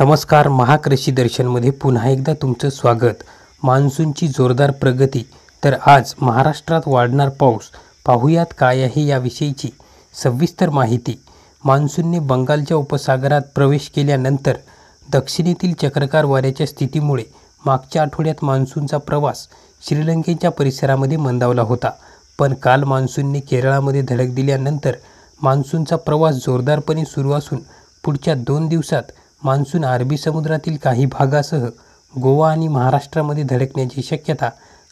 नमस्कार महाकृषी दर्शनमध्ये पुन्हा एकदा तुमचं स्वागत मान्सूनची जोरदार प्रगती तर आज महाराष्ट्रात वाढणार पाऊस पाहुयात काय आहे याविषयीची सविस्तर माहिती मान्सूनने बंगालच्या उपसागरात प्रवेश केल्यानंतर दक्षिणेतील चक्रकार वाऱ्याच्या स्थितीमुळे मागच्या आठवड्यात मान्सूनचा प्रवास श्रीलंकेच्या परिसरामध्ये मंदावला होता पण काल मान्सूनने केरळामध्ये धडक दिल्यानंतर मान्सूनचा प्रवास जोरदारपणे सुरू असून पुढच्या दोन दिवसात मान्सून अरबी समुद्रातील काही भागासह गोवा आणि महाराष्ट्रामध्ये धडकण्याची शक्यता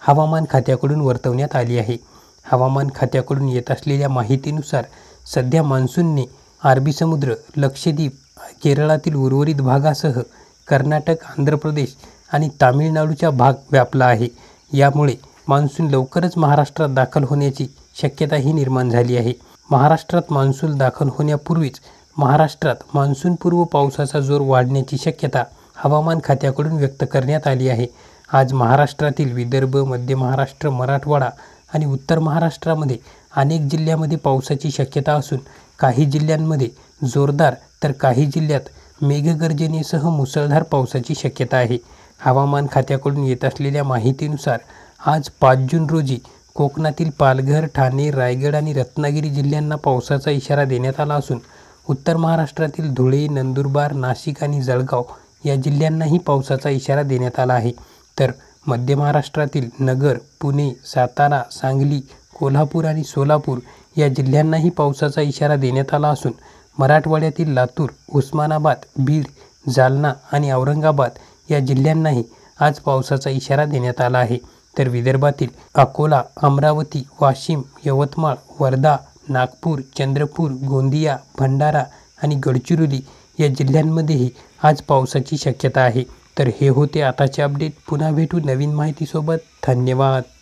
हवामान खात्याकडून वर्तवण्यात आली आहे हवामान खात्याकडून येत असलेल्या माहितीनुसार सध्या मान्सूनने अरबी समुद्र लक्षद्वीप केरळातील उर्वरित भागासह कर्नाटक आंध्र प्रदेश आणि तामिळनाडूचा भाग व्यापला आहे यामुळे मान्सून लवकरच महाराष्ट्रात दाखल होण्याची शक्यताही निर्माण झाली आहे महाराष्ट्रात मान्सून दाखल होण्यापूर्वीच महाराष्ट्रात मान्सूनपूर्व पावसाचा जोर वाढण्याची शक्यता हवामान खात्याकडून व्यक्त करण्यात आली आहे आज महाराष्ट्रातील विदर्भ मध्य महाराष्ट्र मराठवाडा आणि उत्तर महाराष्ट्रामध्ये अनेक जिल्ह्यामध्ये पावसाची शक्यता असून काही जिल्ह्यांमध्ये जोरदार तर काही जिल्ह्यात मेघगर्जनेसह मुसळधार पावसाची शक्यता आहे हवामान खात्याकडून येत असलेल्या माहितीनुसार आज पाच जून रोजी कोकणातील पालघर ठाणे रायगड आणि रत्नागिरी जिल्ह्यांना पावसाचा इशारा देण्यात आला असून उत्तर महाराष्ट्रातील धुळे नंदुरबार नाशिक आणि जळगाव या जिल्ह्यांनाही पावसाचा इशारा देण्यात आला आहे तर मध्य महाराष्ट्रातील नगर पुणे सातारा सांगली कोल्हापूर आणि सोलापूर या जिल्ह्यांनाही पावसाचा इशारा देण्यात आला असून मराठवाड्यातील लातूर उस्मानाबाद बीड जालना आणि औरंगाबाद या जिल्ह्यांनाही आज पावसाचा इशारा देण्यात आला आहे तर विदर्भातील अकोला अमरावती वाशिम यवतमाळ वर्धा नागपूर चंद्रपूर गोंदिया भंडारा आणि गडचिरोली या जिल्ह्यांमध्येही आज पावसाची शक्यता आहे तर हे होते आताचे अपडेट पुन्हा भेटू नवीन माहितीसोबत धन्यवाद